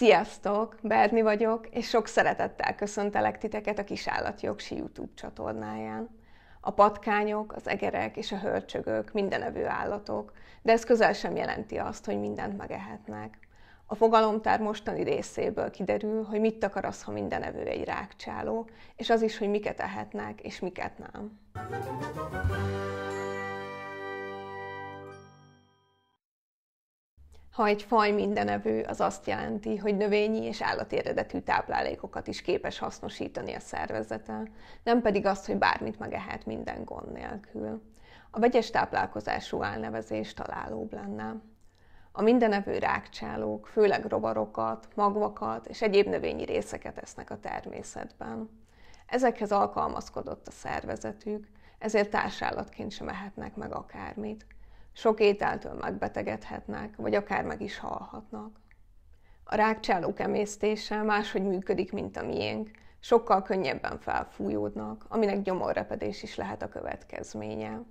Sziasztok! Berni vagyok, és sok szeretettel köszöntelek titeket a Kisállatjogsi YouTube csatornáján. A patkányok, az egerek és a hörcsögök mindenevő állatok, de ez közel sem jelenti azt, hogy mindent megehetnek. A fogalomtár mostani részéből kiderül, hogy mit akar az, ha mindenevő egy rákcsáló, és az is, hogy miket ehetnek és miket nem. Ha egy faj mindenevő, az azt jelenti, hogy növényi és állati eredetű táplálékokat is képes hasznosítani a szervezete, nem pedig azt, hogy bármit megehet minden gond nélkül. A vegyes táplálkozású álnevezés találóbb lenne. A mindenevő rákcsálók, főleg rovarokat, magvakat és egyéb növényi részeket esznek a természetben. Ezekhez alkalmazkodott a szervezetük, ezért társállatként sem ehetnek meg akármit – sok ételtől megbetegedhetnek, vagy akár meg is halhatnak. A rákcsálók emésztése máshogy működik, mint a miénk, sokkal könnyebben felfújódnak, aminek gyomorrepedés is lehet a következménye.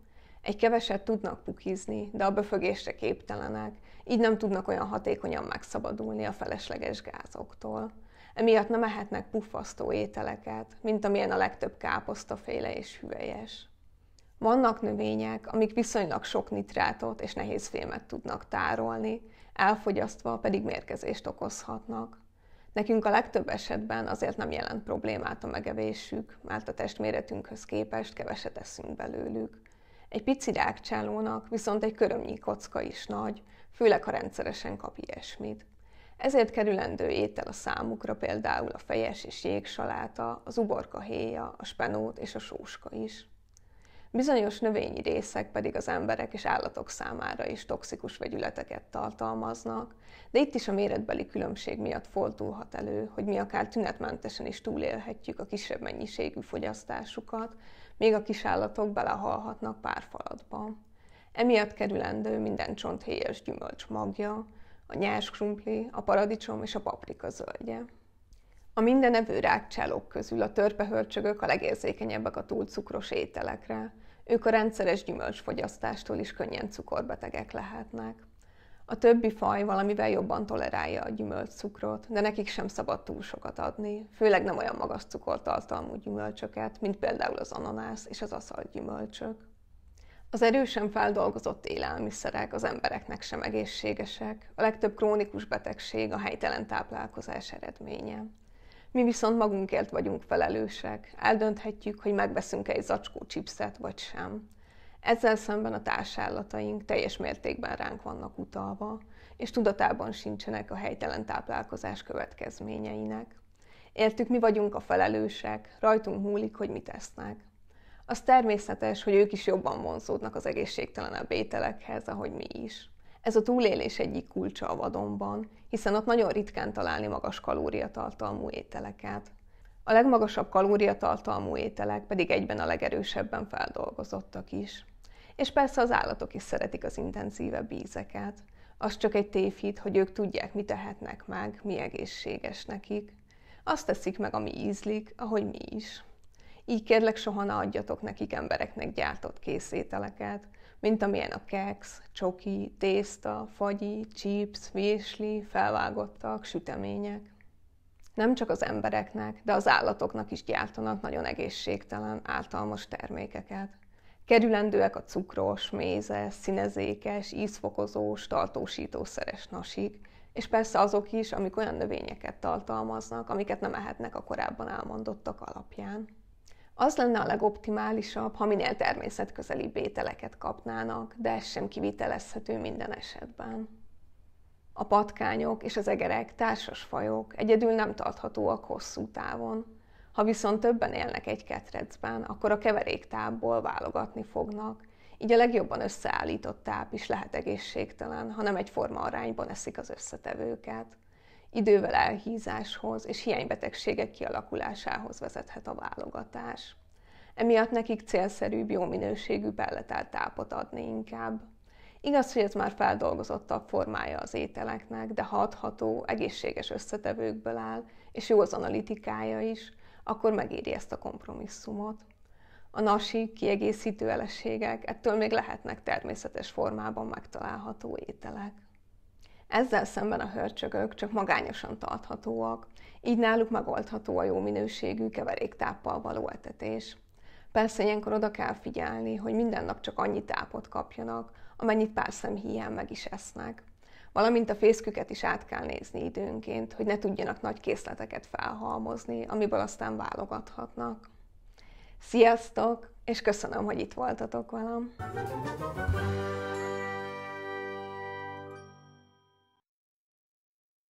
Egy keveset tudnak pukizni, de a böfögésre képtelenek, így nem tudnak olyan hatékonyan megszabadulni a felesleges gázoktól. Emiatt nem ehetnek puffasztó ételeket, mint amilyen a legtöbb káposztaféle és hüvelyes. Vannak növények, amik viszonylag sok nitrátot és nehéz fémet tudnak tárolni, elfogyasztva pedig mérgezést okozhatnak. Nekünk a legtöbb esetben azért nem jelent problémát a megevésük, mert a testméretünkhöz képest keveset eszünk belőlük. Egy pici rákcsálónak viszont egy körömnyi kocka is nagy, főleg ha rendszeresen kap ilyesmit. Ezért kerülendő étel a számukra például a fejes és jégsaláta, az uborkahéja, a spenót és a sóska is. Bizonyos növényi részek pedig az emberek és állatok számára is toxikus vegyületeket tartalmaznak, de itt is a méretbeli különbség miatt fordulhat elő, hogy mi akár tünetmentesen is túlélhetjük a kisebb mennyiségű fogyasztásukat, még a kisállatok belehalhatnak falatba. Emiatt kerülendő minden csonthéjas gyümölcs magja, a nyers krumpli, a paradicsom és a paprika zöldje. A mindenevő rákcsálók közül a törpehörcsögök a legérzékenyebbek a túlcukros ételekre. Ők a rendszeres gyümölcsfogyasztástól is könnyen cukorbetegek lehetnek. A többi faj valamivel jobban tolerálja a gyümölcscukrot, de nekik sem szabad túl sokat adni, főleg nem olyan magas cukortartalmú gyümölcsöket, mint például az ananász és az aszalt gyümölcsök. Az erősen feldolgozott élelmiszerek az embereknek sem egészségesek, a legtöbb krónikus betegség a helytelen táplálkozás eredménye. Mi viszont magunkért vagyunk felelősek. Eldönthetjük, hogy megveszünk-e egy zacskó chipset vagy sem. Ezzel szemben a társállataink teljes mértékben ránk vannak utalva, és tudatában sincsenek a helytelen táplálkozás következményeinek. Értük, mi vagyunk a felelősek, rajtunk múlik, hogy mit esznek. Az természetes, hogy ők is jobban vonzódnak az egészségtelenebb ételekhez, ahogy mi is. Ez a túlélés egyik kulcsa a vadonban, hiszen ott nagyon ritkán találni magas kalóriatartalmú ételeket. A legmagasabb kalóriatartalmú ételek pedig egyben a legerősebben feldolgozottak is. És persze az állatok is szeretik az intenzívebb ízeket. Az csak egy tévhit, hogy ők tudják, mi tehetnek meg, mi egészséges nekik. Azt teszik meg, ami ízlik, ahogy mi is. Így kérlek soha ne adjatok nekik embereknek gyártott készételeket, mint amilyen a keks, csoki, tészta, fagyi, chips, vésli, felvágottak, sütemények. Nem csak az embereknek, de az állatoknak is gyártanak nagyon egészségtelen, általmas termékeket. Kerülendőek a cukros, mézes, színezékes, ízfokozós, tartósítószeres nasik, és persze azok is, amik olyan növényeket tartalmaznak, amiket nem ehetnek a korábban elmondottak alapján. Az lenne a legoptimálisabb, ha minél természetközeli bételeket kapnának, de ez sem kivitelezhető minden esetben. A patkányok és az egerek társas fajok, egyedül nem tarthatóak hosszú távon. Ha viszont többen élnek egy ketrecben, akkor a keveréktábból válogatni fognak, így a legjobban összeállított táp is lehet egészségtelen, ha nem egyforma arányban eszik az összetevőket idővel elhízáshoz és hiánybetegségek kialakulásához vezethet a válogatás. Emiatt nekik célszerűbb jó minőségű pelletelt tápot adni inkább. Igaz, hogy ez már feldolgozottabb formája az ételeknek, de ha adható, egészséges összetevőkből áll, és jó az analitikája is, akkor megéri ezt a kompromisszumot. A nasi, kiegészítő eleségek ettől még lehetnek természetes formában megtalálható ételek. Ezzel szemben a hörcsögök csak magányosan tarthatóak, így náluk megoldható a jó minőségű keveréktáppal való etetés. Persze ilyenkor oda kell figyelni, hogy minden nap csak annyi tápot kapjanak, amennyit pár szem hiány meg is esznek. Valamint a fészküket is át kell nézni időnként, hogy ne tudjanak nagy készleteket felhalmozni, amiből aztán válogathatnak. Sziasztok, és köszönöm, hogy itt voltatok velem!